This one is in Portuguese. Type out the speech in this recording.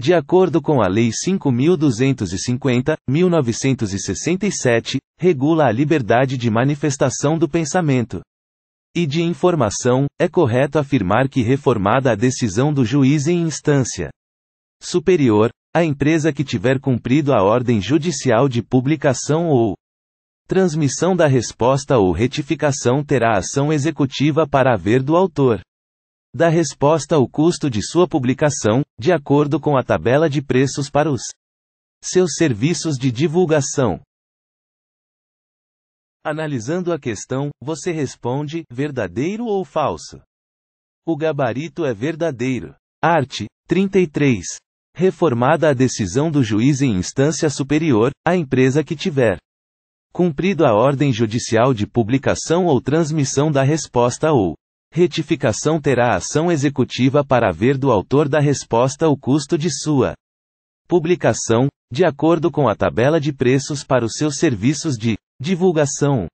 De acordo com a Lei 5.250, 1967, regula a liberdade de manifestação do pensamento. E de informação, é correto afirmar que reformada a decisão do juiz em instância superior, a empresa que tiver cumprido a ordem judicial de publicação ou transmissão da resposta ou retificação terá ação executiva para haver do autor da resposta ao custo de sua publicação, de acordo com a tabela de preços para os seus serviços de divulgação. Analisando a questão, você responde: verdadeiro ou falso? O gabarito é verdadeiro. Art. 33. Reformada a decisão do juiz em instância superior, a empresa que tiver cumprido a ordem judicial de publicação ou transmissão da resposta ou Retificação terá ação executiva para ver do autor da resposta o custo de sua publicação, de acordo com a tabela de preços para os seus serviços de divulgação.